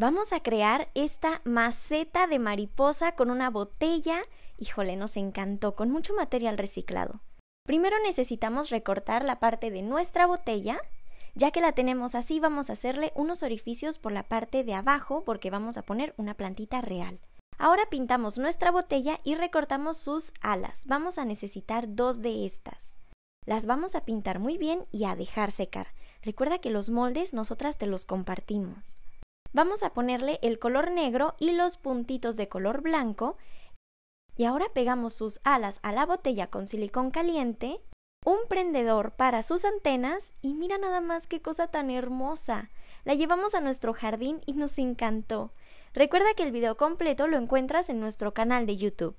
Vamos a crear esta maceta de mariposa con una botella. Híjole, nos encantó, con mucho material reciclado. Primero necesitamos recortar la parte de nuestra botella. Ya que la tenemos así, vamos a hacerle unos orificios por la parte de abajo porque vamos a poner una plantita real. Ahora pintamos nuestra botella y recortamos sus alas. Vamos a necesitar dos de estas. Las vamos a pintar muy bien y a dejar secar. Recuerda que los moldes nosotras te los compartimos. Vamos a ponerle el color negro y los puntitos de color blanco y ahora pegamos sus alas a la botella con silicón caliente, un prendedor para sus antenas y mira nada más qué cosa tan hermosa. La llevamos a nuestro jardín y nos encantó. Recuerda que el video completo lo encuentras en nuestro canal de YouTube.